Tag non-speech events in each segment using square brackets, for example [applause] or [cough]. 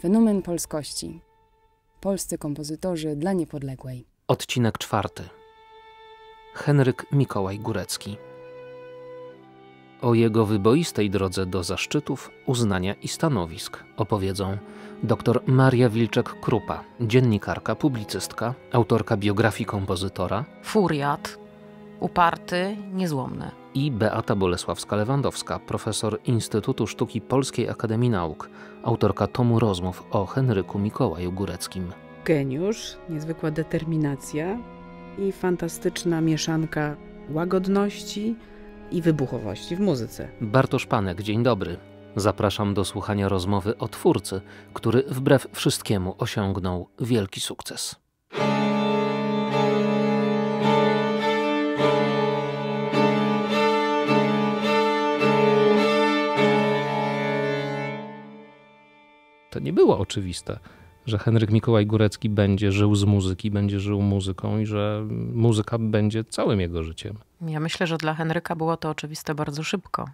Fenomen polskości. Polscy kompozytorzy dla niepodległej. Odcinek czwarty. Henryk Mikołaj Górecki. O jego wyboistej drodze do zaszczytów, uznania i stanowisk opowiedzą dr Maria Wilczek-Krupa, dziennikarka, publicystka, autorka biografii kompozytora. Furiat, uparty, niezłomny i Beata Bolesławska-Lewandowska, profesor Instytutu Sztuki Polskiej Akademii Nauk, autorka tomu rozmów o Henryku Mikołaju Góreckim. Geniusz, niezwykła determinacja i fantastyczna mieszanka łagodności i wybuchowości w muzyce. Bartosz Panek, dzień dobry. Zapraszam do słuchania rozmowy o twórcy, który wbrew wszystkiemu osiągnął wielki sukces. to nie było oczywiste, że Henryk Mikołaj Górecki będzie żył z muzyki, będzie żył muzyką i że muzyka będzie całym jego życiem. Ja myślę, że dla Henryka było to oczywiste bardzo szybko.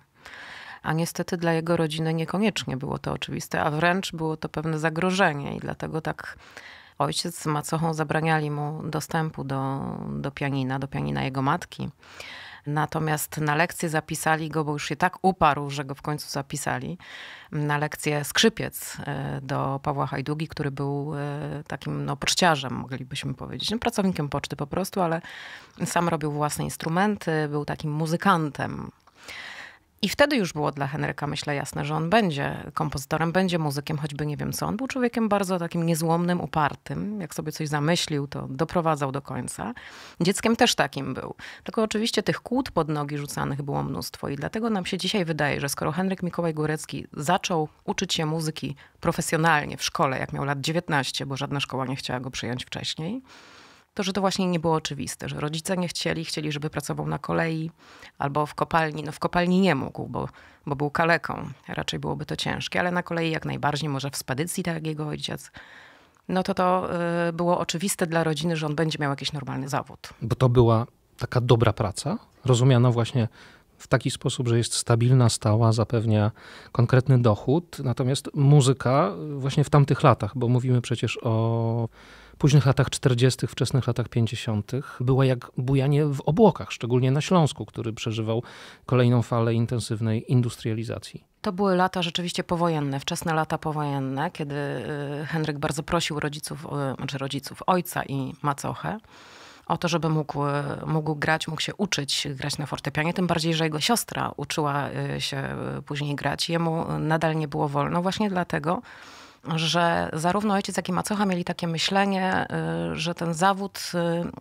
A niestety dla jego rodziny niekoniecznie było to oczywiste, a wręcz było to pewne zagrożenie i dlatego tak ojciec z macochą zabraniali mu dostępu do, do pianina, do pianina jego matki. Natomiast na lekcję zapisali go, bo już się tak uparł, że go w końcu zapisali, na lekcję skrzypiec e, do Pawła Hajdugi, który był e, takim no, poczciarzem, moglibyśmy powiedzieć. No, pracownikiem poczty po prostu, ale sam robił własne instrumenty, był takim muzykantem. I wtedy już było dla Henryka, myślę, jasne, że on będzie kompozytorem, będzie muzykiem, choćby nie wiem co. On był człowiekiem bardzo takim niezłomnym, upartym. Jak sobie coś zamyślił, to doprowadzał do końca. Dzieckiem też takim był. Tylko oczywiście tych kłód pod nogi rzucanych było mnóstwo i dlatego nam się dzisiaj wydaje, że skoro Henryk Mikołaj Górecki zaczął uczyć się muzyki profesjonalnie w szkole, jak miał lat 19, bo żadna szkoła nie chciała go przyjąć wcześniej, to że to właśnie nie było oczywiste, że rodzice nie chcieli, chcieli, żeby pracował na kolei albo w kopalni. No w kopalni nie mógł, bo, bo był kaleką, raczej byłoby to ciężkie, ale na kolei jak najbardziej, może w spedycji, tak jak jego ojciec no to to y, było oczywiste dla rodziny, że on będzie miał jakiś normalny zawód. Bo to była taka dobra praca, rozumiana właśnie w taki sposób, że jest stabilna, stała, zapewnia konkretny dochód. Natomiast muzyka właśnie w tamtych latach, bo mówimy przecież o późnych latach 40., wczesnych latach 50. była jak bujanie w obłokach, szczególnie na Śląsku, który przeżywał kolejną falę intensywnej industrializacji. To były lata rzeczywiście powojenne, wczesne lata powojenne, kiedy y, Henryk bardzo prosił rodziców, y, znaczy rodziców, ojca i macochę o to, żeby mógł, y, mógł grać, mógł się uczyć grać na fortepianie, tym bardziej, że jego siostra uczyła się później grać. Jemu nadal nie było wolno, właśnie dlatego, że zarówno ojciec, jak i macocha mieli takie myślenie, y, że ten zawód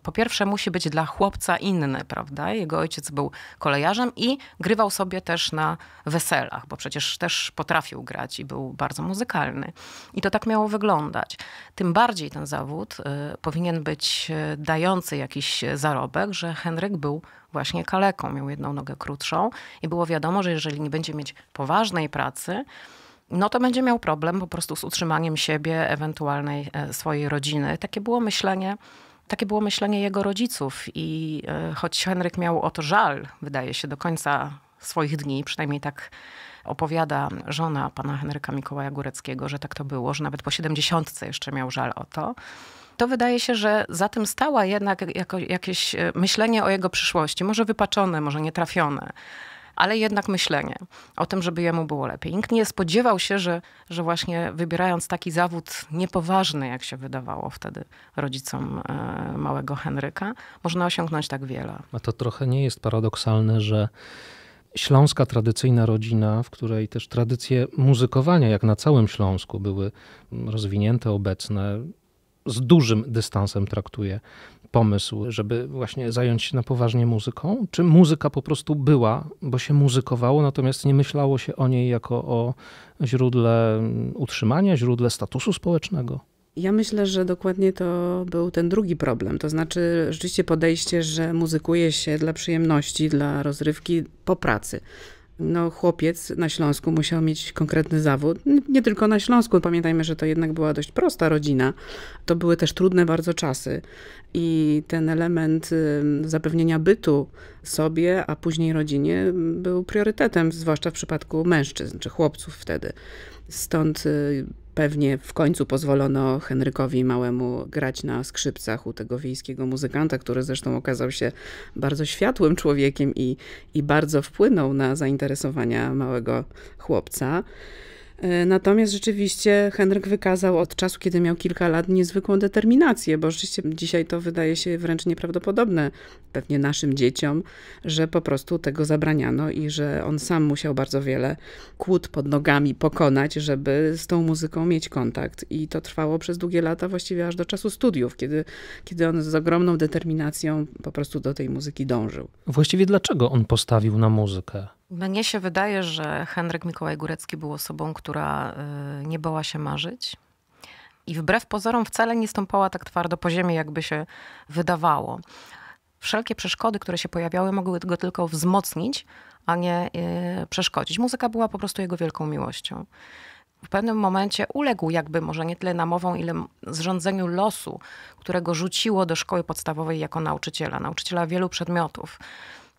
y, po pierwsze musi być dla chłopca inny, prawda? Jego ojciec był kolejarzem i grywał sobie też na weselach, bo przecież też potrafił grać i był bardzo muzykalny. I to tak miało wyglądać. Tym bardziej ten zawód y, powinien być dający jakiś zarobek, że Henryk był właśnie kaleką, miał jedną nogę krótszą i było wiadomo, że jeżeli nie będzie mieć poważnej pracy, no to będzie miał problem po prostu z utrzymaniem siebie, ewentualnej e, swojej rodziny. Takie było myślenie. Takie było myślenie jego rodziców, i e, choć Henryk miał o to żal, wydaje się, do końca swoich dni, przynajmniej tak opowiada żona pana Henryka Mikołaja Góreckiego, że tak to było, że nawet po siedemdziesiątce jeszcze miał żal o to. To wydaje się, że za tym stała jednak jako, jakieś e, myślenie o jego przyszłości, może wypaczone, może nietrafione ale jednak myślenie o tym, żeby jemu było lepiej. Nikt nie spodziewał się, że, że właśnie wybierając taki zawód niepoważny, jak się wydawało wtedy rodzicom e, małego Henryka, można osiągnąć tak wiele. A to trochę nie jest paradoksalne, że śląska tradycyjna rodzina, w której też tradycje muzykowania, jak na całym Śląsku, były rozwinięte, obecne, z dużym dystansem traktuje pomysł, żeby właśnie zająć się na poważnie muzyką? Czy muzyka po prostu była, bo się muzykowało, natomiast nie myślało się o niej jako o źródle utrzymania, źródle statusu społecznego? Ja myślę, że dokładnie to był ten drugi problem. To znaczy, rzeczywiście podejście, że muzykuje się dla przyjemności, dla rozrywki po pracy no, chłopiec na Śląsku musiał mieć konkretny zawód. Nie tylko na Śląsku, pamiętajmy, że to jednak była dość prosta rodzina. To były też trudne bardzo czasy. I ten element zapewnienia bytu sobie, a później rodzinie był priorytetem, zwłaszcza w przypadku mężczyzn czy chłopców wtedy. Stąd y, Pewnie w końcu pozwolono Henrykowi Małemu grać na skrzypcach u tego wiejskiego muzykanta, który zresztą okazał się bardzo światłym człowiekiem i, i bardzo wpłynął na zainteresowania małego chłopca. E, natomiast rzeczywiście Henryk wykazał od czasu, kiedy miał kilka lat, niezwykłą determinację, bo rzeczywiście dzisiaj to wydaje się wręcz nieprawdopodobne, pewnie naszym dzieciom, że po prostu tego zabraniano i że on sam musiał bardzo wiele kłód pod nogami pokonać, żeby z tą muzyką mieć kontakt. I to trwało przez długie lata, właściwie aż do czasu studiów, kiedy, kiedy on z ogromną determinacją po prostu do tej muzyki dążył. Właściwie dlaczego on postawił na muzykę? Mnie się wydaje, że Henryk Mikołaj Górecki był osobą, która y, nie bała się marzyć. I wbrew pozorom wcale nie stąpała tak twardo po ziemi, jakby się wydawało. Wszelkie przeszkody, które się pojawiały, mogły go tylko wzmocnić, a nie y, przeszkodzić. Muzyka była po prostu jego wielką miłością. W pewnym momencie uległ jakby może nie tyle namową, ile zrządzeniu losu, którego rzuciło do szkoły podstawowej jako nauczyciela, nauczyciela wielu przedmiotów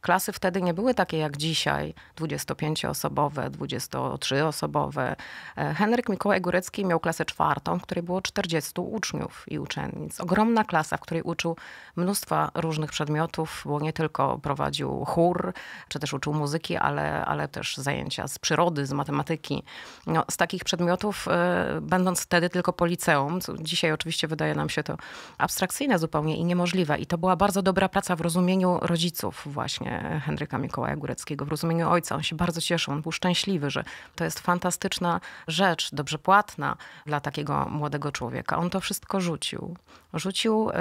klasy wtedy nie były takie jak dzisiaj, 25-osobowe, 23-osobowe. E, Henryk Mikołaj Górecki miał klasę czwartą, w której było 40 uczniów i uczennic. Ogromna klasa, w której uczył mnóstwa różnych przedmiotów, bo nie tylko prowadził chór, czy też uczył muzyki, ale, ale też zajęcia z przyrody, z matematyki. No, z takich przedmiotów, e, będąc wtedy tylko po liceum, dzisiaj oczywiście wydaje nam się to abstrakcyjne zupełnie i niemożliwe. I to była bardzo dobra praca w rozumieniu rodziców właśnie Henryka Mikołaja Góreckiego, w rozumieniu ojca. On się bardzo cieszył, on był szczęśliwy, że to jest fantastyczna rzecz, dobrze płatna dla takiego młodego człowieka. On to wszystko rzucił. Rzucił y,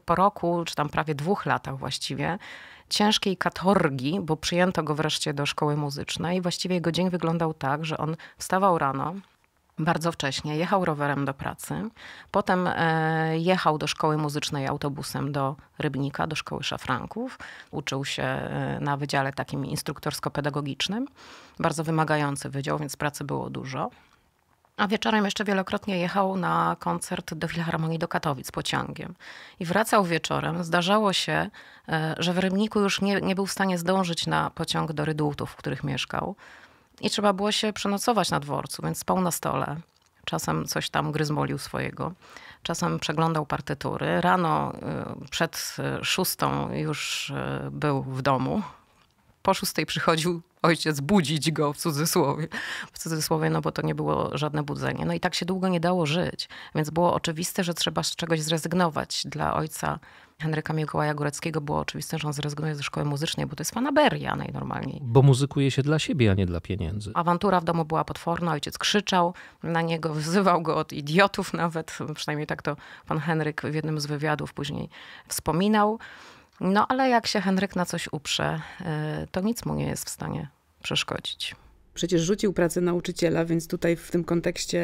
po roku, czy tam prawie dwóch latach właściwie, ciężkiej katorgi, bo przyjęto go wreszcie do szkoły muzycznej. Właściwie jego dzień wyglądał tak, że on wstawał rano, bardzo wcześnie, jechał rowerem do pracy, potem e, jechał do szkoły muzycznej autobusem do Rybnika, do szkoły szafranków. Uczył się e, na wydziale takim instruktorsko-pedagogicznym, bardzo wymagający wydział, więc pracy było dużo. A wieczorem jeszcze wielokrotnie jechał na koncert do Filharmonii do Katowic pociągiem. I wracał wieczorem. Zdarzało się, e, że w Rybniku już nie, nie był w stanie zdążyć na pociąg do Rydultów, w których mieszkał i trzeba było się przenocować na dworcu, więc spał na stole. Czasem coś tam gryzmolił swojego, czasem przeglądał partytury. Rano y, przed y, szóstą już y, był w domu, po szóstej przychodził ojciec budzić go w cudzysłowie. W cudzysłowie, no bo to nie było żadne budzenie. No i tak się długo nie dało żyć, więc było oczywiste, że trzeba z czegoś zrezygnować. Dla ojca Henryka Mikołaja Góreckiego było oczywiste, że on zrezygnuje ze szkoły muzycznej, bo to jest fanaberia najnormalniej. Bo muzykuje się dla siebie, a nie dla pieniędzy. Awantura w domu była potworna, ojciec krzyczał na niego, wzywał go od idiotów nawet, przynajmniej tak to pan Henryk w jednym z wywiadów później wspominał. No ale jak się Henryk na coś uprze, y, to nic mu nie jest w stanie przeszkodzić. Przecież rzucił pracę nauczyciela, więc tutaj w tym kontekście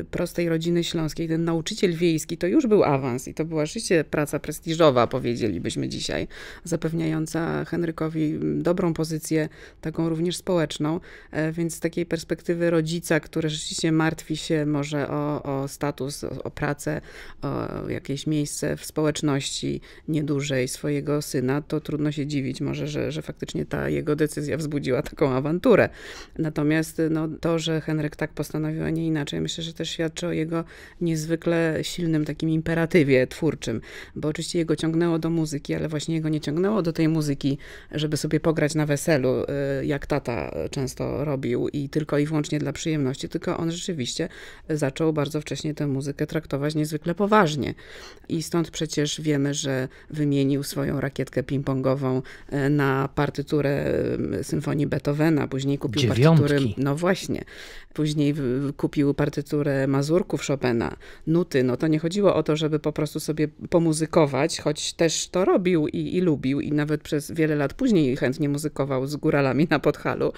e, prostej rodziny śląskiej ten nauczyciel wiejski to już był awans i to była rzeczywiście praca prestiżowa, powiedzielibyśmy dzisiaj, zapewniająca Henrykowi dobrą pozycję, taką również społeczną. E, więc z takiej perspektywy rodzica, który rzeczywiście martwi się może o, o status, o, o pracę, o jakieś miejsce w społeczności niedużej swojego syna, to trudno się dziwić może, że, że faktycznie ta jego decyzja wzbudziła taką awanturę. Natomiast no, to, że Henryk tak postanowił, a nie inaczej, myślę, że też świadczy o jego niezwykle silnym takim imperatywie twórczym, bo oczywiście jego ciągnęło do muzyki, ale właśnie jego nie ciągnęło do tej muzyki, żeby sobie pograć na weselu, y, jak tata często robił i tylko i wyłącznie dla przyjemności, tylko on rzeczywiście zaczął bardzo wcześnie tę muzykę traktować niezwykle poważnie. I stąd przecież wiemy, że wymienił swoją rakietkę ping-pongową y, na partyturę y, symfonii Beethovena, później kupił Dziewiątą którym, no właśnie, później kupił partyturę Mazurków Chopina, nuty, no to nie chodziło o to, żeby po prostu sobie pomuzykować, choć też to robił i, i lubił i nawet przez wiele lat później chętnie muzykował z góralami na Podhalu,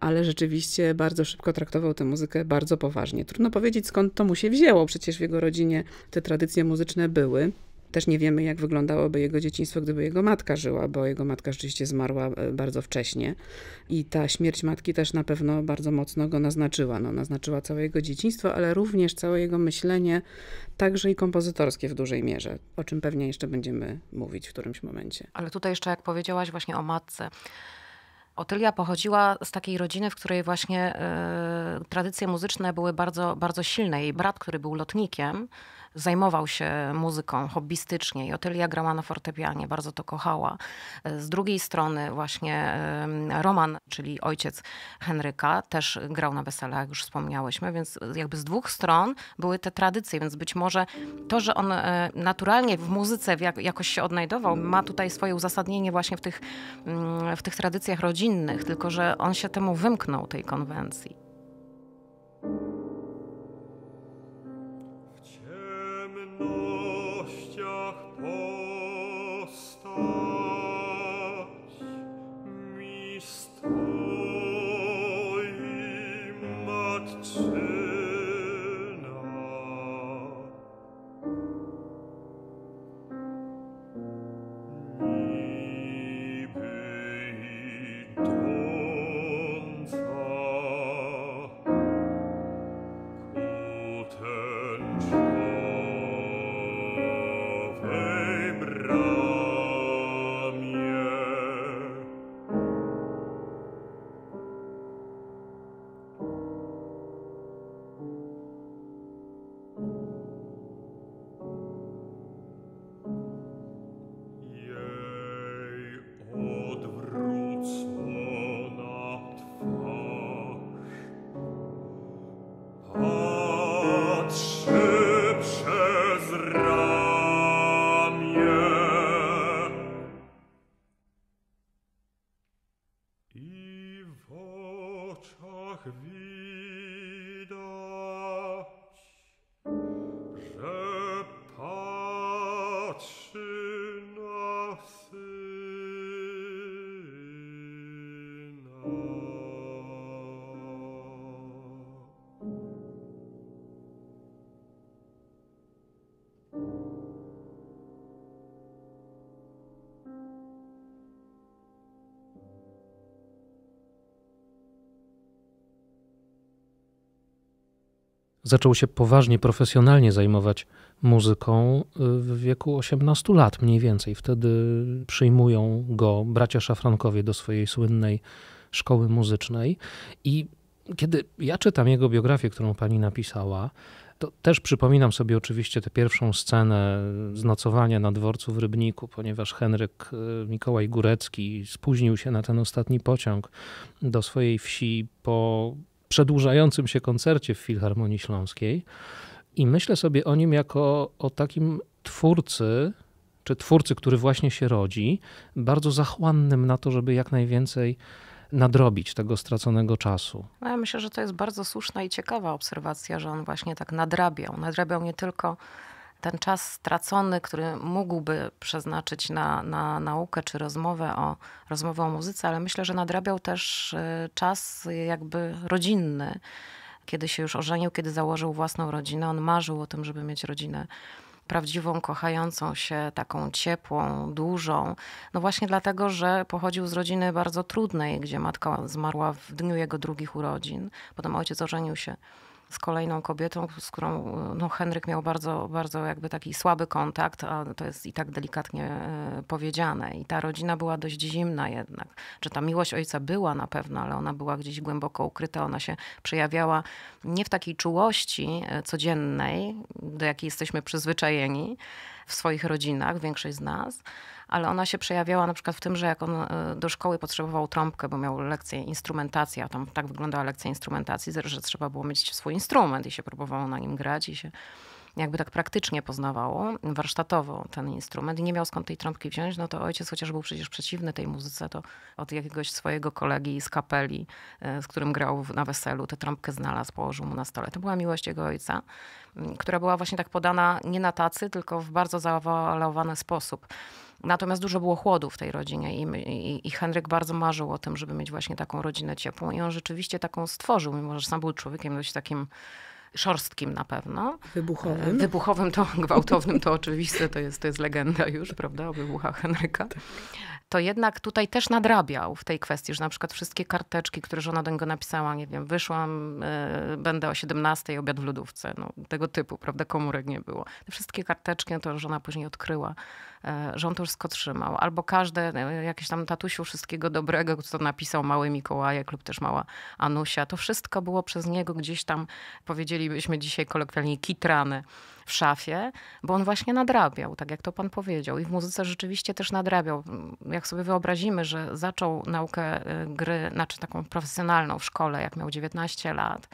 ale rzeczywiście bardzo szybko traktował tę muzykę bardzo poważnie. Trudno powiedzieć skąd to mu się wzięło, przecież w jego rodzinie te tradycje muzyczne były. Też nie wiemy, jak wyglądałoby jego dzieciństwo, gdyby jego matka żyła, bo jego matka rzeczywiście zmarła e, bardzo wcześnie. I ta śmierć matki też na pewno bardzo mocno go naznaczyła. No, naznaczyła całe jego dzieciństwo, ale również całe jego myślenie, także i kompozytorskie w dużej mierze, o czym pewnie jeszcze będziemy mówić w którymś momencie. Ale tutaj jeszcze, jak powiedziałaś właśnie o matce, Otylia pochodziła z takiej rodziny, w której właśnie y, tradycje muzyczne były bardzo, bardzo silne. Jej brat, który był lotnikiem, zajmował się muzyką hobbystycznie i Otelia grała na fortepianie, bardzo to kochała. Z drugiej strony właśnie Roman, czyli ojciec Henryka, też grał na weselach, jak już wspomniałyśmy, więc jakby z dwóch stron były te tradycje, więc być może to, że on e, naturalnie w muzyce jakoś się odnajdował, ma tutaj swoje uzasadnienie właśnie w tych, mm, w tych tradycjach rodzinnych, tylko że on się temu wymknął, tej konwencji. Oh. zaczął się poważnie, profesjonalnie zajmować muzyką y, w wieku 18 lat mniej więcej. Wtedy przyjmują go bracia Szafrankowie do swojej słynnej szkoły muzycznej. I kiedy ja czytam jego biografię, którą pani napisała, to też przypominam sobie oczywiście tę pierwszą scenę z nocowania na dworcu w Rybniku, ponieważ Henryk y, Mikołaj Górecki spóźnił się na ten ostatni pociąg do swojej wsi po przedłużającym się koncercie w Filharmonii Śląskiej i myślę sobie o nim jako o takim twórcy, czy twórcy, który właśnie się rodzi, bardzo zachłannym na to, żeby jak najwięcej nadrobić tego straconego czasu. No ja myślę, że to jest bardzo słuszna i ciekawa obserwacja, że on właśnie tak nadrabiał. Nadrabiał nie tylko ten czas stracony, który mógłby przeznaczyć na, na naukę czy rozmowę o, rozmowę o muzyce, ale myślę, że nadrabiał też y, czas jakby rodzinny. Kiedy się już ożenił, kiedy założył własną rodzinę, on marzył o tym, żeby mieć rodzinę prawdziwą, kochającą się, taką ciepłą, dużą. No właśnie dlatego, że pochodził z rodziny bardzo trudnej, gdzie matka zmarła w dniu jego drugich urodzin. Potem ojciec ożenił się z kolejną kobietą, z którą no, Henryk miał bardzo, bardzo jakby taki słaby kontakt, a to jest i tak delikatnie e, powiedziane. I ta rodzina była dość zimna jednak. Czy ta miłość ojca była na pewno, ale ona była gdzieś głęboko ukryta, ona się przejawiała nie w takiej czułości e, codziennej, do jakiej jesteśmy przyzwyczajeni w swoich rodzinach, większość z nas, ale ona się przejawiała na przykład w tym, że jak on e, do szkoły potrzebował trąbkę, bo miał lekcję instrumentacji, a tam tak wyglądała lekcja instrumentacji, że trzeba było mieć swój instrument i się próbowało na nim grać i się jakby tak praktycznie poznawało warsztatowo ten instrument i nie miał skąd tej trąbki wziąć, no to ojciec chociaż był przecież przeciwny tej muzyce, to od jakiegoś swojego kolegi z kapeli, e, z którym grał na weselu, tę trąbkę znalazł, położył mu na stole. To była miłość jego ojca, która była właśnie tak podana nie na tacy, tylko w bardzo zaawalowany sposób. Natomiast dużo było chłodu w tej rodzinie i, i, i, Henryk bardzo marzył o tym, żeby mieć właśnie taką rodzinę ciepłą i on rzeczywiście taką stworzył, mimo że sam był człowiekiem dość takim szorstkim na pewno. Wybuchowym. E, wybuchowym to [laughs] gwałtownym to oczywiste, to jest, to jest legenda już, prawda, o wybuchach Henryka. Tak. To jednak tutaj też nadrabiał w tej kwestii, że na przykład wszystkie karteczki, które żona do niego napisała, nie wiem, wyszłam, y, będę o 17, obiad w lodówce, no, tego typu, prawda, komórek nie było. Te wszystkie karteczki, no to żona później odkryła rząd e, już trzymał. albo każde e, jakieś tam tatusiu wszystkiego dobrego, co napisał mały Mikołajek lub też mała Anusia, to wszystko było przez niego gdzieś tam, powiedzielibyśmy dzisiaj kolokwialnie, kitrane w szafie, bo on właśnie nadrabiał, tak jak to pan powiedział. I w muzyce rzeczywiście też nadrabiał. Jak sobie wyobrazimy, że zaczął naukę e, gry, znaczy taką profesjonalną w szkole, jak miał 19 lat,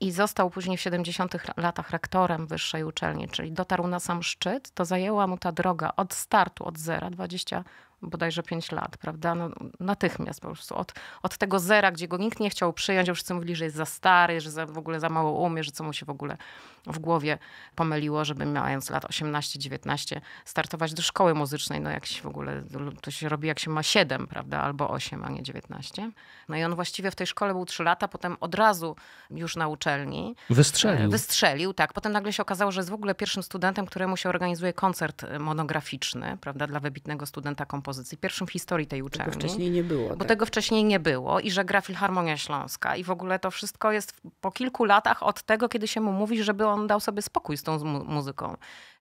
i został później w 70 latach rektorem wyższej uczelni, czyli dotarł na sam szczyt, to zajęła mu ta droga od startu, od zera, 20 bodajże 5 lat, prawda? No, natychmiast po prostu od, od tego zera, gdzie go nikt nie chciał przyjąć, już wszyscy mówili, że jest za stary, że za, w ogóle za mało umie, że co mu się w ogóle w głowie pomyliło, żeby mając lat 18-19 startować do szkoły muzycznej. No jak się w ogóle, to się robi jak się ma 7, prawda, albo 8, a nie 19. No i on właściwie w tej szkole był 3 lata, potem od razu już na uczelni. Wystrzelił. Wystrzelił, tak. Potem nagle się okazało, że jest w ogóle pierwszym studentem, któremu się organizuje koncert monograficzny, prawda, dla wybitnego studenta kompozycji. Pierwszym w historii tej uczelni. Tego wcześniej nie było. Bo tak. tego wcześniej nie było i że gra Filharmonia Śląska i w ogóle to wszystko jest po kilku latach od tego, kiedy się mu mówi, żeby on on dał sobie spokój z tą muzyką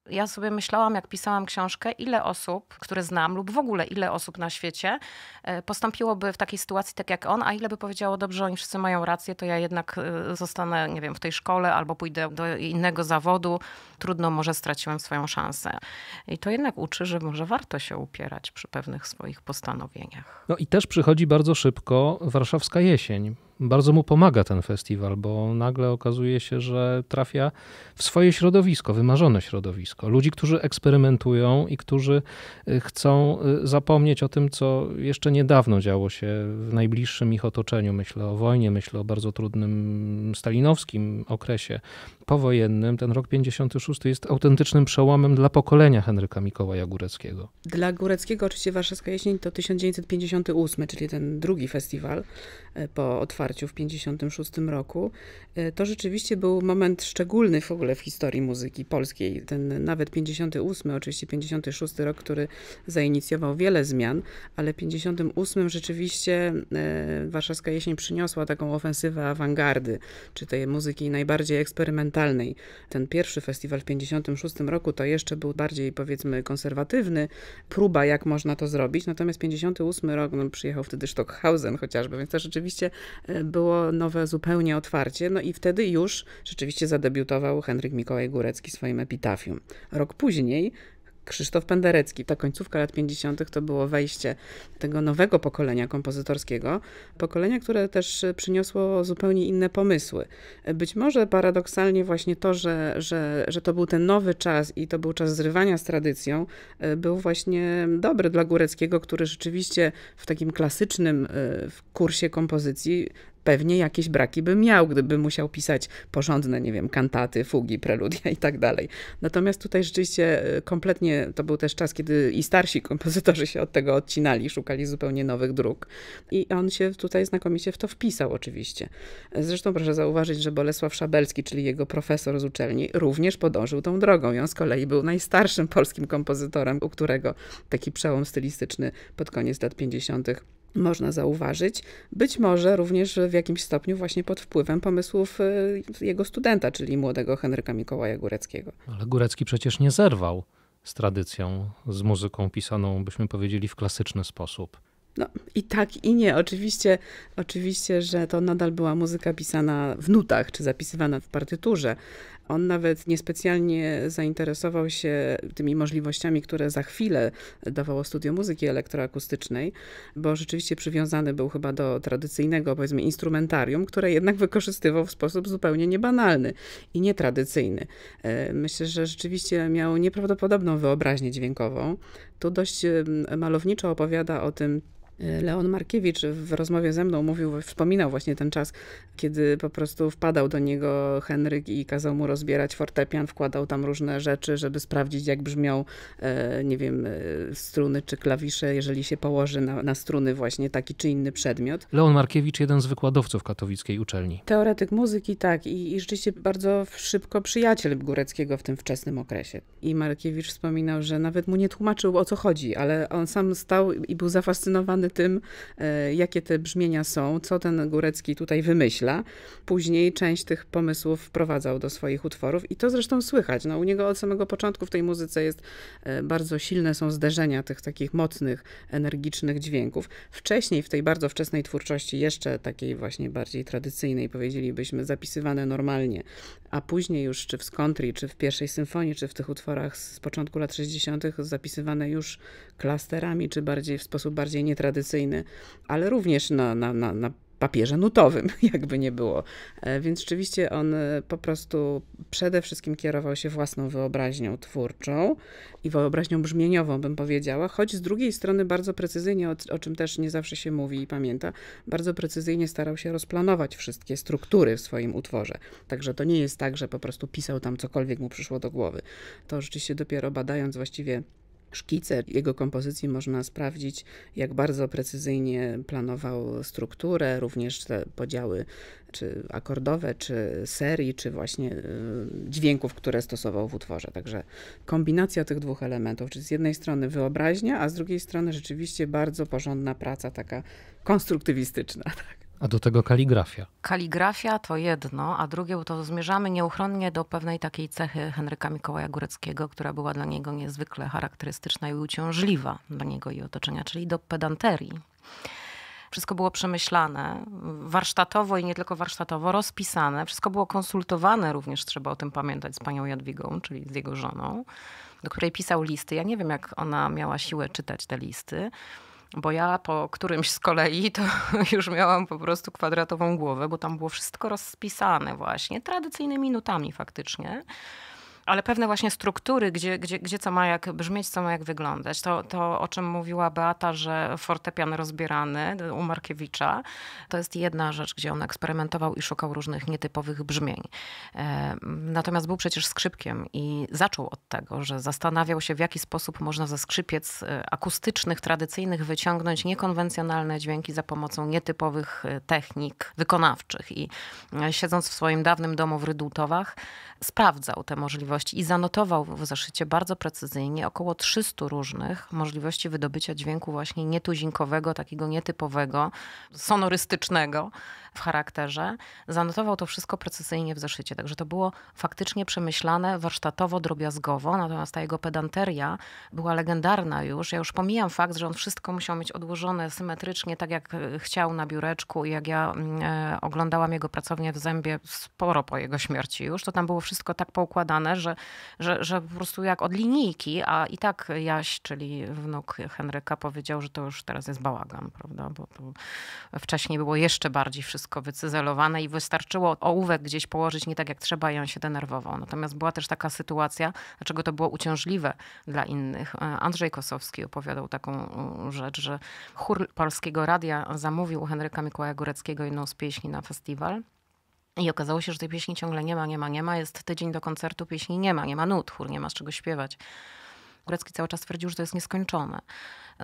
ja sobie myślałam, jak pisałam książkę, ile osób, które znam, lub w ogóle ile osób na świecie e, postąpiłoby w takiej sytuacji tak jak on, a ile by powiedziało, dobrze, oni wszyscy mają rację, to ja jednak e, zostanę, nie wiem, w tej szkole albo pójdę do innego zawodu. Trudno, może straciłem swoją szansę. I to jednak uczy, że może warto się upierać przy pewnych swoich postanowieniach. No i też przychodzi bardzo szybko warszawska jesień bardzo mu pomaga ten festiwal, bo nagle okazuje się, że trafia w swoje środowisko, wymarzone środowisko. Ludzi, którzy eksperymentują i którzy y, chcą y, zapomnieć o tym, co jeszcze niedawno działo się w najbliższym ich otoczeniu. Myślę o wojnie, myślę o bardzo trudnym stalinowskim okresie powojennym. Ten rok 56 jest autentycznym przełomem dla pokolenia Henryka Mikołaja Góreckiego. Dla Góreckiego oczywiście Warszawska Jesień to 1958, czyli ten drugi festiwal e, po otwarciu w 56 roku. E, to rzeczywiście był moment szczególny w ogóle w historii muzyki polskiej. Ten nawet 58, oczywiście 56 rok, który zainicjował wiele zmian, ale 58 rzeczywiście e, warszawska jesień przyniosła taką ofensywę awangardy, czy tej muzyki najbardziej eksperymentalnej. Ten pierwszy festiwal w 56 roku to jeszcze był bardziej powiedzmy konserwatywny, próba jak można to zrobić, natomiast 58 rok no, przyjechał wtedy Stockhausen chociażby, więc to rzeczywiście e, było nowe zupełnie otwarcie, no i wtedy już rzeczywiście zadebiutował Henryk Mikołaj Górecki swoim epitafium. Rok później Krzysztof Penderecki. Ta końcówka lat 50. to było wejście tego nowego pokolenia kompozytorskiego, pokolenia, które też przyniosło zupełnie inne pomysły. Być może paradoksalnie właśnie to, że, że, że to był ten nowy czas i to był czas zrywania z tradycją, e, był właśnie dobry dla Góreckiego, który rzeczywiście w takim klasycznym e, kursie kompozycji pewnie jakieś braki by miał, gdyby musiał pisać porządne, nie wiem, kantaty, fugi, preludia i tak dalej. Natomiast tutaj rzeczywiście y, kompletnie to był też czas, kiedy i starsi kompozytorzy się od tego odcinali, szukali zupełnie nowych dróg. I on się tutaj znakomicie w to wpisał oczywiście. Zresztą proszę zauważyć, że Bolesław Szabelski, czyli jego profesor z uczelni, również podążył tą drogą. I on z kolei był najstarszym polskim kompozytorem, u którego taki przełom stylistyczny pod koniec lat 50 można zauważyć, być może również w jakimś stopniu właśnie pod wpływem pomysłów y, jego studenta, czyli młodego Henryka Mikołaja Góreckiego. Ale Górecki przecież nie zerwał z tradycją, z muzyką pisaną, byśmy powiedzieli, w klasyczny sposób. No i tak i nie. Oczywiście, oczywiście, że to nadal była muzyka pisana w nutach czy zapisywana w partyturze, on nawet niespecjalnie zainteresował się tymi możliwościami, które za chwilę dawało studio muzyki elektroakustycznej, bo rzeczywiście przywiązany był chyba do tradycyjnego, powiedzmy, instrumentarium, które jednak wykorzystywał w sposób zupełnie niebanalny i nietradycyjny. E, myślę, że rzeczywiście miał nieprawdopodobną wyobraźnię dźwiękową. Tu dość mm, malowniczo opowiada o tym, Leon Markiewicz w rozmowie ze mną mówił, wspominał właśnie ten czas, kiedy po prostu wpadał do niego Henryk i kazał mu rozbierać fortepian, wkładał tam różne rzeczy, żeby sprawdzić, jak brzmią, e, nie wiem, e, struny czy klawisze, jeżeli się położy na, na struny właśnie taki czy inny przedmiot. Leon Markiewicz, jeden z wykładowców katowickiej uczelni. Teoretyk muzyki, tak, i, i rzeczywiście bardzo szybko przyjaciel Góreckiego w tym wczesnym okresie. I Markiewicz wspominał, że nawet mu nie tłumaczył o co chodzi, ale on sam stał i był zafascynowany tym, e, jakie te brzmienia są, co ten Górecki tutaj wymyśla. Później część tych pomysłów wprowadzał do swoich utworów i to zresztą słychać. No, u niego od samego początku w tej muzyce jest e, bardzo silne są zderzenia tych takich mocnych, energicznych dźwięków. Wcześniej, w tej bardzo wczesnej twórczości, jeszcze takiej właśnie bardziej tradycyjnej, powiedzielibyśmy, zapisywane normalnie a później już czy w country, czy w pierwszej symfonii, czy w tych utworach z początku lat 60. zapisywane już klasterami, czy bardziej w sposób bardziej nietradycyjny, ale również na, na, na, na papierze nutowym, [laughs] jakby nie było. E, więc rzeczywiście on e, po prostu przede wszystkim kierował się własną wyobraźnią twórczą i wyobraźnią brzmieniową, bym powiedziała, choć z drugiej strony bardzo precyzyjnie, o, o czym też nie zawsze się mówi i pamięta, bardzo precyzyjnie starał się rozplanować wszystkie struktury w swoim utworze. Także to nie jest tak, że po prostu pisał tam cokolwiek mu przyszło do głowy. To rzeczywiście dopiero badając właściwie szkice jego kompozycji można sprawdzić, jak bardzo precyzyjnie planował strukturę, również te podziały czy akordowe, czy serii, czy właśnie y, dźwięków, które stosował w utworze. Także kombinacja tych dwóch elementów, czyli z jednej strony wyobraźnia, a z drugiej strony rzeczywiście bardzo porządna praca, taka konstruktywistyczna. [laughs] Tak. A do tego kaligrafia. Kaligrafia to jedno, a drugie to zmierzamy nieuchronnie do pewnej takiej cechy Henryka Mikołaja Góreckiego, która była dla niego niezwykle charakterystyczna i uciążliwa dla niego i otoczenia, czyli do pedanterii. Wszystko było przemyślane, warsztatowo i nie tylko warsztatowo, rozpisane. Wszystko było konsultowane również, trzeba o tym pamiętać, z panią Jadwigą, czyli z jego żoną, do której pisał listy. Ja nie wiem, jak ona miała siłę czytać te listy bo ja po którymś z kolei to [laughs] już miałam po prostu kwadratową głowę, bo tam było wszystko rozpisane właśnie, tradycyjnymi nutami faktycznie ale pewne właśnie struktury, gdzie, gdzie, gdzie co ma jak brzmieć, co ma jak wyglądać. To, to, o czym mówiła Beata, że fortepian rozbierany u Markiewicza, to jest jedna rzecz, gdzie on eksperymentował i szukał różnych nietypowych brzmień. E, natomiast był przecież skrzypkiem i zaczął od tego, że zastanawiał się, w jaki sposób można ze skrzypiec e, akustycznych, tradycyjnych wyciągnąć niekonwencjonalne dźwięki za pomocą nietypowych e, technik wykonawczych. I siedząc w swoim dawnym domu w Rydutowach, sprawdzał te możliwości i zanotował w zeszycie bardzo precyzyjnie około 300 różnych możliwości wydobycia dźwięku właśnie nietuzinkowego, takiego nietypowego, sonorystycznego w charakterze. Zanotował to wszystko precyzyjnie w zeszycie, także to było faktycznie przemyślane warsztatowo, drobiazgowo, natomiast ta jego pedanteria była legendarna już. Ja już pomijam fakt, że on wszystko musiał mieć odłożone symetrycznie, tak jak e, chciał na biureczku i jak ja mm, e, oglądałam jego pracownię w Zębie sporo po jego śmierci już, to tam było wszystko tak poukładane, że że, że, że po prostu jak od linijki, a i tak Jaś, czyli wnuk Henryka, powiedział, że to już teraz jest bałagan, prawda? Bo wcześniej było jeszcze bardziej wszystko wycyzelowane i wystarczyło ołówek gdzieś położyć nie tak jak trzeba i on się denerwował. Natomiast była też taka sytuacja, dlaczego to było uciążliwe dla innych. E, Andrzej Kosowski opowiadał taką mm, rzecz, że chór Polskiego Radia zamówił Henryka Mikołaja Góreckiego jedną z pieśni na festiwal. I okazało się, że tej pieśni ciągle nie ma, nie ma, nie ma. Jest tydzień do koncertu, pieśni nie ma, nie ma nut, chór nie ma z czego śpiewać. Grecki cały czas twierdził, że to jest nieskończone.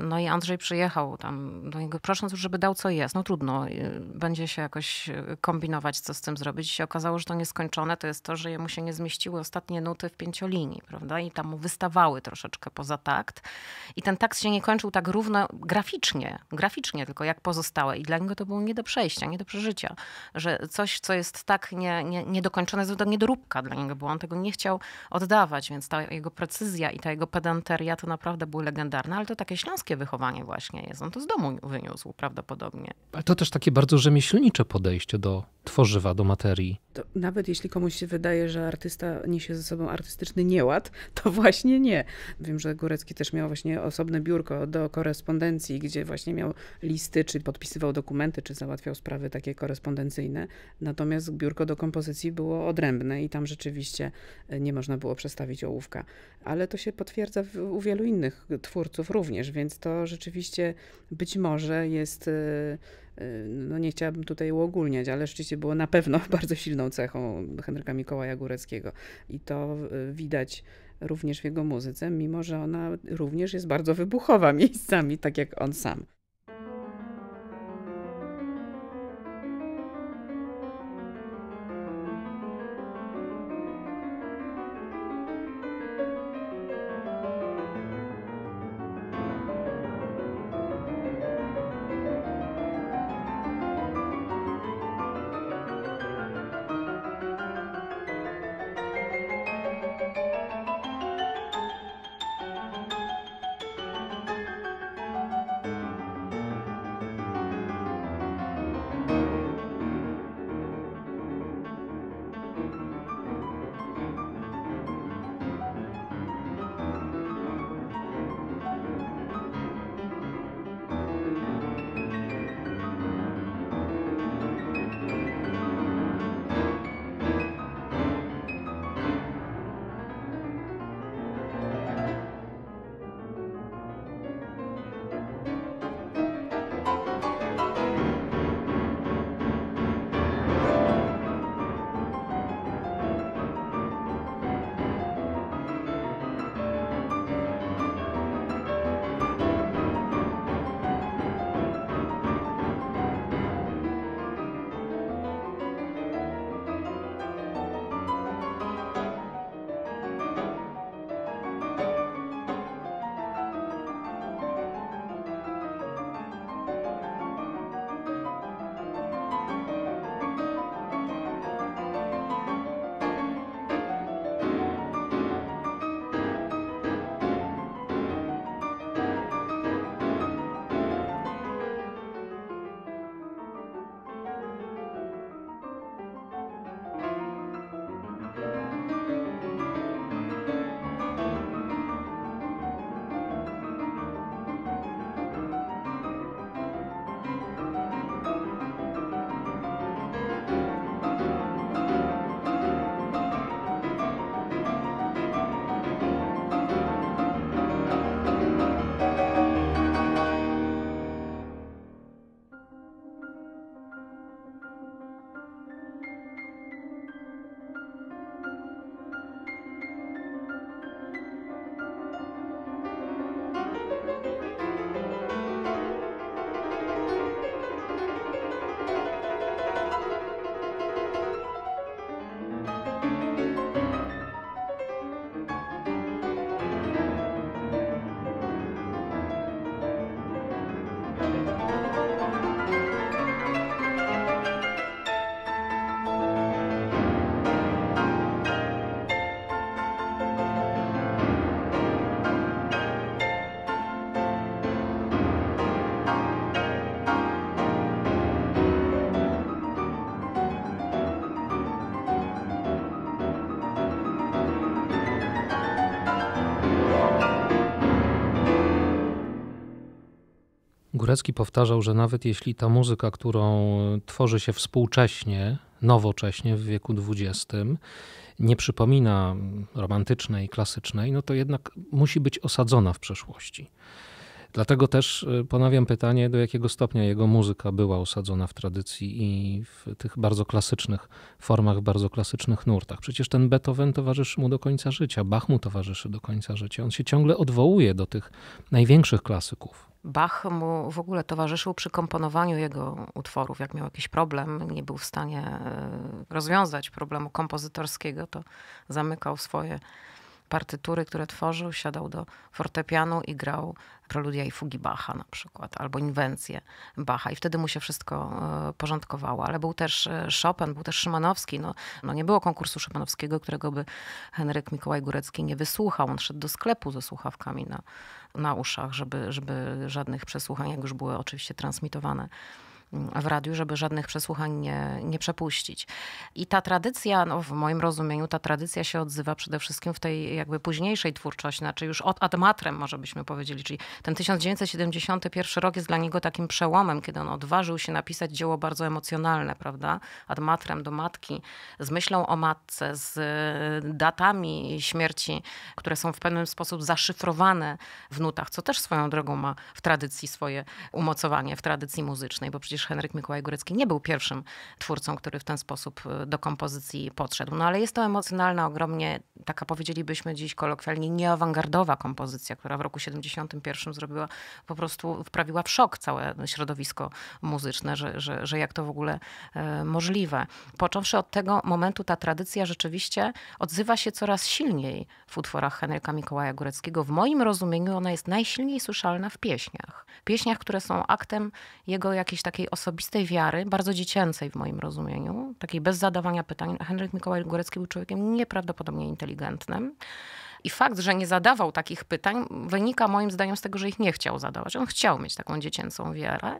No i Andrzej przyjechał tam do niego, prosząc żeby dał co jest. No trudno, y, będzie się jakoś y, kombinować, co z tym zrobić. I się okazało, że to nieskończone to jest to, że jemu się nie zmieściły ostatnie nuty w pięciolinii, prawda? I tam mu wystawały troszeczkę poza takt. I ten takt się nie kończył tak równo graficznie, graficznie tylko jak pozostałe. I dla niego to było nie do przejścia, nie do przeżycia, że coś, co jest tak nie, nie, niedokończone, jest to tak niedoróbka dla niego, bo on tego nie chciał oddawać, więc ta jego precyzja i ta jego pedantyka galanteria to naprawdę były legendarne, ale to takie śląskie wychowanie właśnie jest. On to z domu wyniósł prawdopodobnie. Ale to też takie bardzo rzemieślnicze podejście do tworzywa, do materii. To nawet jeśli komuś się wydaje, że artysta niesie ze sobą artystyczny nieład, [laughs] to właśnie nie. Wiem, że Górecki też miał właśnie osobne biurko do korespondencji, gdzie właśnie miał listy, czy podpisywał dokumenty, czy załatwiał sprawy takie korespondencyjne. Natomiast biurko do kompozycji było odrębne i tam rzeczywiście e, nie można było przestawić ołówka. Ale to się potwierdza u wielu innych twórców również, więc to rzeczywiście być może jest, y, y, no nie chciałabym tutaj uogólniać, ale rzeczywiście było na pewno [laughs] bardzo silną cechą Henryka Mikołaja Góreckiego i to y, widać również w jego muzyce, mimo że ona również jest bardzo wybuchowa [laughs] miejscami, tak jak on sam. Turecki powtarzał, że nawet jeśli ta muzyka, którą tworzy się współcześnie, nowocześnie w wieku XX, nie przypomina romantycznej, klasycznej, no to jednak musi być osadzona w przeszłości. Dlatego też y, ponawiam pytanie, do jakiego stopnia jego muzyka była osadzona w tradycji i w tych bardzo klasycznych formach, bardzo klasycznych nurtach. Przecież ten Beethoven towarzyszy mu do końca życia, Bach mu towarzyszy do końca życia. On się ciągle odwołuje do tych największych klasyków. Bach mu w ogóle towarzyszył przy komponowaniu jego utworów. Jak miał jakiś problem, nie był w stanie e, rozwiązać problemu kompozytorskiego, to zamykał swoje partytury, które tworzył, siadał do fortepianu i grał preludia i fugi Bacha na przykład, albo inwencje Bacha i wtedy mu się wszystko e, porządkowało. Ale był też e, Chopin, był też Szymanowski. No, no nie było konkursu Szymanowskiego, którego by Henryk Mikołaj Górecki nie wysłuchał. On szedł do sklepu ze słuchawkami na, na uszach, żeby, żeby żadnych przesłuchań, jak już były oczywiście transmitowane w radiu, żeby żadnych przesłuchań nie, nie przepuścić. I ta tradycja, no w moim rozumieniu, ta tradycja się odzywa przede wszystkim w tej jakby późniejszej twórczości, znaczy już od admatrem, może byśmy powiedzieli, czyli ten 1971 rok jest dla niego takim przełomem, kiedy on odważył się napisać dzieło bardzo emocjonalne, prawda? Admatrem do matki, z myślą o matce, z datami śmierci, które są w pewnym sposób zaszyfrowane w nutach, co też swoją drogą ma w tradycji swoje umocowanie, w tradycji muzycznej, bo przecież przecież Henryk Mikołaj Górecki nie był pierwszym twórcą, który w ten sposób y, do kompozycji podszedł. No ale jest to emocjonalna, ogromnie, taka powiedzielibyśmy dziś kolokwialnie, nieawangardowa kompozycja, która w roku 71 zrobiła, po prostu wprawiła w szok całe środowisko muzyczne, że, że, że jak to w ogóle e, możliwe. Począwszy od tego momentu, ta tradycja rzeczywiście odzywa się coraz silniej w utworach Henryka Mikołaja Góreckiego. W moim rozumieniu ona jest najsilniej słyszalna w pieśniach. Pieśniach, które są aktem jego jakiejś takiej osobistej wiary, bardzo dziecięcej w moim rozumieniu, takiej bez zadawania pytań. Henryk Mikołaj Górecki był człowiekiem nieprawdopodobnie inteligentnym. I fakt, że nie zadawał takich pytań, wynika moim zdaniem z tego, że ich nie chciał zadawać. On chciał mieć taką dziecięcą wiarę.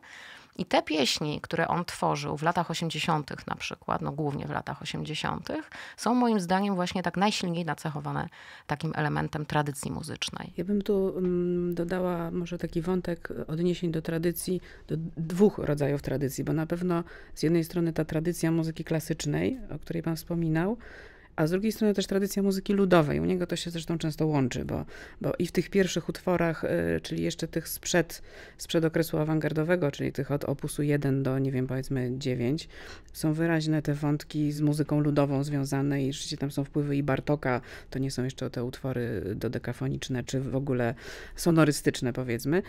I te pieśni, które on tworzył w latach 80., na przykład, no głównie w latach 80., są moim zdaniem właśnie tak najsilniej nacechowane takim elementem tradycji muzycznej. Ja bym tu mm, dodała może taki wątek odniesień do tradycji, do dwóch rodzajów tradycji, bo na pewno z jednej strony ta tradycja muzyki klasycznej, o której pan wspominał, a z drugiej strony też tradycja muzyki ludowej. U niego to się zresztą często łączy, bo, bo i w tych pierwszych utworach, y, czyli jeszcze tych sprzed, sprzed okresu awangardowego, czyli tych od opusu 1 do, nie wiem, powiedzmy 9, są wyraźne te wątki z muzyką ludową związane i rzeczywiście tam są wpływy i Bartoka, to nie są jeszcze te utwory dodekafoniczne, czy w ogóle sonorystyczne, powiedzmy.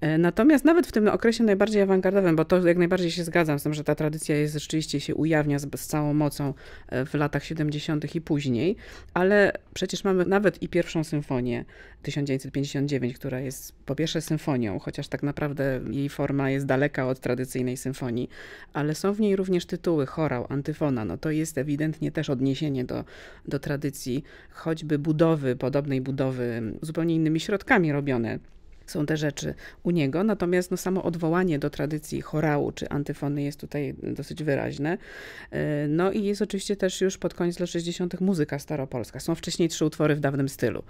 E, natomiast nawet w tym okresie najbardziej awangardowym, bo to jak najbardziej się zgadzam z tym, że ta tradycja jest rzeczywiście się ujawnia z, z całą mocą e, w latach 70 i później, ale przecież mamy nawet i pierwszą symfonię 1959, która jest po pierwsze symfonią, chociaż tak naprawdę jej forma jest daleka od tradycyjnej symfonii, ale są w niej również tytuły chorał, antyfona. No to jest ewidentnie też odniesienie do, do tradycji choćby budowy, podobnej budowy, zupełnie innymi środkami robione są te rzeczy u niego. Natomiast no, samo odwołanie do tradycji chorału czy antyfony jest tutaj dosyć wyraźne. E, no i jest oczywiście też już pod koniec lat 60. muzyka staropolska. Są wcześniej trzy utwory w dawnym stylu.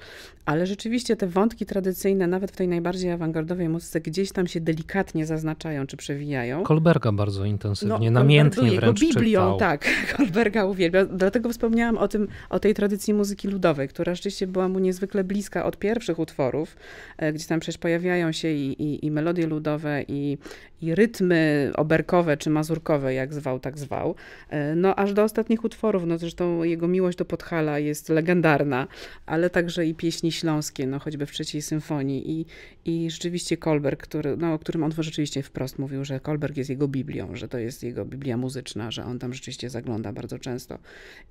Ale rzeczywiście te wątki tradycyjne, nawet w tej najbardziej awangardowej muzyce, gdzieś tam się delikatnie zaznaczają czy przewijają. Kolberga bardzo intensywnie, no, namiętnie no, jego wręcz Biblią, czytał. tak. [laughs] Kolberga uwielbia. Dlatego wspomniałam o, tym, o tej tradycji muzyki ludowej, która rzeczywiście była mu niezwykle bliska od pierwszych utworów, e, gdzie tam przecież pojawiają się i, i, i melodie ludowe, i, i, rytmy oberkowe czy mazurkowe, jak zwał, tak zwał. E, no aż do ostatnich utworów, no zresztą jego miłość do Podhala jest legendarna, ale także i pieśni śląskie, no choćby w trzeciej symfonii i, i rzeczywiście Kolberg, który, no, o którym on rzeczywiście wprost mówił, że Kolberg jest jego Biblią, że to jest jego Biblia muzyczna, że on tam rzeczywiście zagląda bardzo często.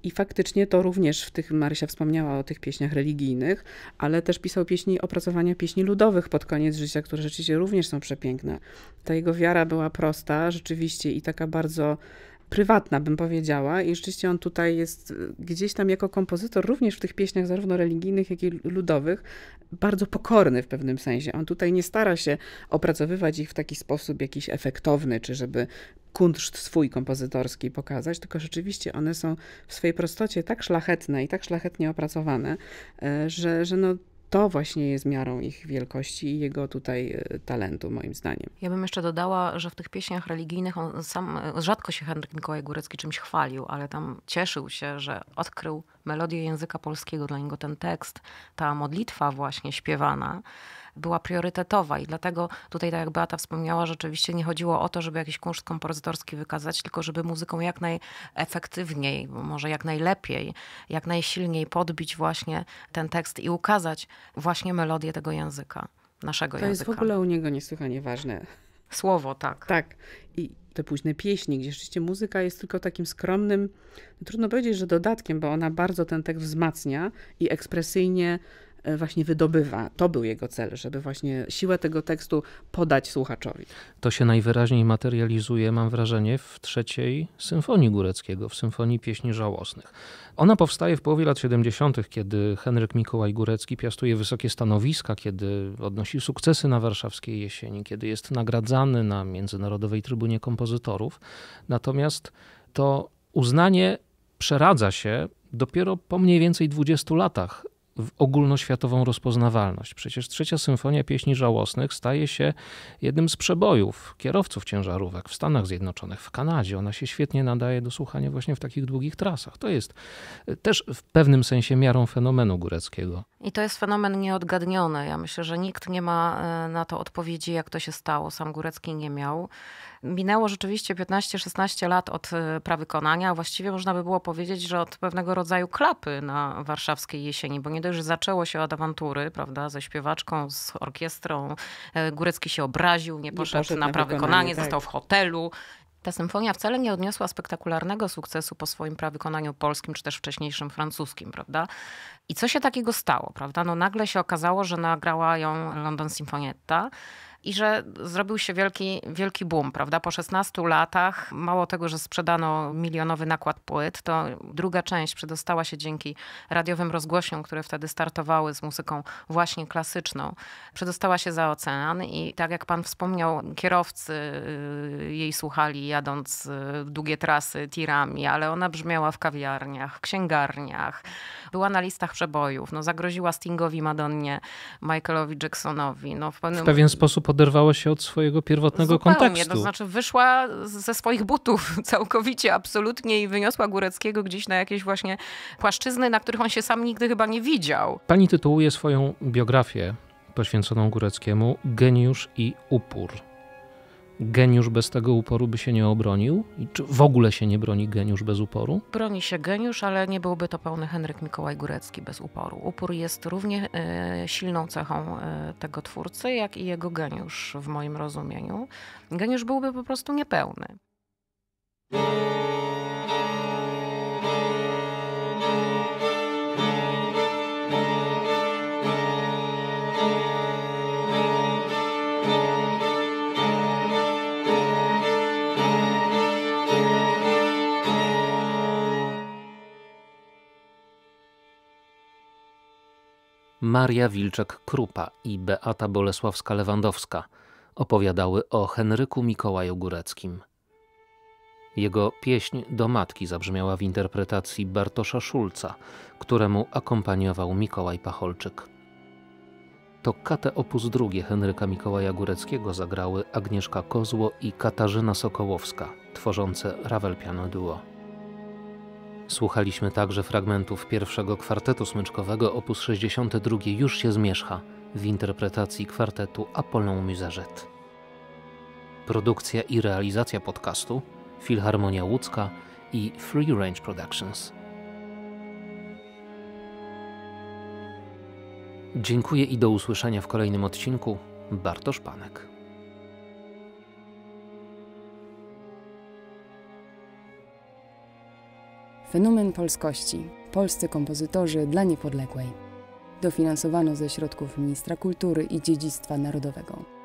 I faktycznie to również w tych, Marysia wspomniała o tych pieśniach religijnych, ale też pisał pieśni, opracowania pieśni ludowych pod pod koniec życia, które rzeczywiście również są przepiękne. Ta jego wiara była prosta, rzeczywiście i taka bardzo prywatna, bym powiedziała. I rzeczywiście on tutaj jest y, gdzieś tam jako kompozytor, również w tych pieśniach, zarówno religijnych, jak i ludowych, bardzo pokorny w pewnym sensie. On tutaj nie stara się opracowywać ich w taki sposób jakiś efektowny, czy żeby kunszt swój kompozytorski pokazać, tylko rzeczywiście one są w swojej prostocie tak szlachetne i tak szlachetnie opracowane, y, że, że no to właśnie jest miarą ich wielkości i jego tutaj e, talentu, moim zdaniem. Ja bym jeszcze dodała, że w tych pieśniach religijnych on sam, e, rzadko się Henryk Mikołaj Górecki czymś chwalił, ale tam cieszył się, że odkrył melodię języka polskiego. Dla niego ten tekst, ta modlitwa właśnie śpiewana, była priorytetowa i dlatego tutaj, tak jak Beata wspomniała, rzeczywiście nie chodziło o to, żeby jakiś kunszt kompozytorski wykazać, tylko żeby muzyką jak najefektywniej, może jak najlepiej, jak najsilniej podbić właśnie ten tekst i ukazać właśnie melodię tego języka, naszego to języka. To jest w ogóle u niego niesłychanie ważne. Słowo, tak. Tak. I te późne pieśni, gdzie rzeczywiście muzyka jest tylko takim skromnym, no trudno powiedzieć, że dodatkiem, bo ona bardzo ten tekst wzmacnia i ekspresyjnie E, właśnie wydobywa. To był jego cel, żeby właśnie siłę tego tekstu podać słuchaczowi. To się najwyraźniej materializuje, mam wrażenie, w trzeciej symfonii Góreckiego, w symfonii pieśni żałosnych. Ona powstaje w połowie lat 70., kiedy Henryk Mikołaj Górecki piastuje wysokie stanowiska, kiedy odnosi sukcesy na warszawskiej jesieni, kiedy jest nagradzany na Międzynarodowej Trybunie Kompozytorów. Natomiast to uznanie przeradza się dopiero po mniej więcej 20 latach ogólnoświatową rozpoznawalność. Przecież trzecia symfonia pieśni żałosnych staje się jednym z przebojów kierowców ciężarówek w Stanach Zjednoczonych, w Kanadzie. Ona się świetnie nadaje do słuchania właśnie w takich długich trasach. To jest e, też w pewnym sensie miarą fenomenu góreckiego. I to jest fenomen nieodgadniony. Ja myślę, że nikt nie ma e, na to odpowiedzi, jak to się stało. Sam Górecki nie miał. Minęło rzeczywiście 15-16 lat od e, prawykonania. Właściwie można by było powiedzieć, że od pewnego rodzaju klapy na warszawskiej jesieni, bo nie dość, że zaczęło się od awantury, prawda, ze śpiewaczką, z orkiestrą. E, Górecki się obraził, nie poszedł, nie poszedł na prawykonanie, tak. został w hotelu. Ta symfonia wcale nie odniosła spektakularnego sukcesu po swoim prawykonaniu polskim, czy też wcześniejszym francuskim, prawda? I co się takiego stało, prawda? No nagle się okazało, że nagrała ją London Sinfonietta i że zrobił się wielki, wielki boom, prawda? Po 16 latach, mało tego, że sprzedano milionowy nakład płyt, to druga część przedostała się dzięki radiowym rozgłośniom, które wtedy startowały z muzyką właśnie klasyczną, przedostała się za ocean i tak jak pan wspomniał, kierowcy y, jej słuchali jadąc y, długie trasy tirami, ale ona brzmiała w kawiarniach, księgarniach, była na listach przebojów, no zagroziła Stingowi, Madonnie, Michaelowi Jacksonowi. No w, pewnym... w pewien sposób poderwała się od swojego pierwotnego Zupełnie, kontekstu. To znaczy wyszła ze swoich butów [laughs] całkowicie, absolutnie i wyniosła Góreckiego gdzieś na jakieś właśnie płaszczyzny, na których on się sam nigdy chyba nie widział. Pani tytułuje swoją biografię poświęconą Góreckiemu Geniusz i upór geniusz bez tego uporu by się nie obronił? I czy w ogóle się nie broni geniusz bez uporu? Broni się geniusz, ale nie byłby to pełny Henryk Mikołaj Górecki bez uporu. Upór jest równie e, silną cechą e, tego twórcy, jak i jego geniusz w moim rozumieniu. Geniusz byłby po prostu niepełny. Maria Wilczek-Krupa i Beata Bolesławska-Lewandowska opowiadały o Henryku Mikołaju Góreckim. Jego pieśń do matki zabrzmiała w interpretacji Bartosza Szulca, któremu akompaniował Mikołaj Pacholczyk. To katę opus drugie Henryka Mikołaja Góreckiego zagrały Agnieszka Kozło i Katarzyna Sokołowska, tworzące Ravel Piano Duo. Słuchaliśmy także fragmentów pierwszego kwartetu smyczkowego op. 62 Już się zmierzcha w interpretacji kwartetu Apollon Musaget. Produkcja i realizacja podcastu Filharmonia Łódzka i Free Range Productions. Dziękuję i do usłyszenia w kolejnym odcinku. Bartosz Panek. Fenomen polskości. Polscy kompozytorzy dla niepodległej. Dofinansowano ze środków Ministra Kultury i Dziedzictwa Narodowego.